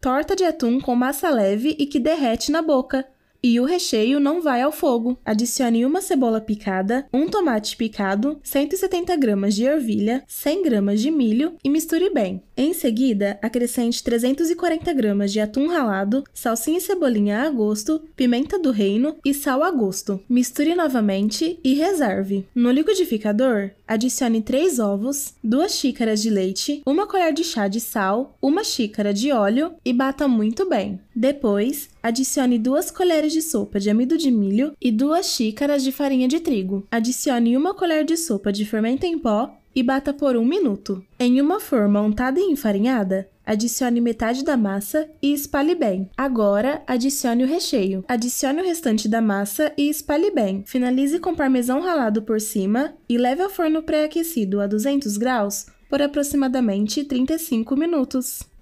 torta de atum com massa leve e que derrete na boca. E o recheio não vai ao fogo. Adicione uma cebola picada, um tomate picado, 170 gramas de ervilha, 100 gramas de milho e misture bem. Em seguida, acrescente 340 gramas de atum ralado, salsinha e cebolinha a gosto, pimenta do reino e sal a gosto. Misture novamente e reserve. No liquidificador, adicione 3 ovos, 2 xícaras de leite, 1 colher de chá de sal, 1 xícara de óleo e bata muito bem. Depois, Adicione duas colheres de sopa de amido de milho e duas xícaras de farinha de trigo. Adicione uma colher de sopa de fermento em pó e bata por um minuto. Em uma forma untada e enfarinhada, adicione metade da massa e espalhe bem. Agora, adicione o recheio. Adicione o restante da massa e espalhe bem. Finalize com parmesão ralado por cima e leve ao forno pré-aquecido a 200 graus por aproximadamente 35 minutos.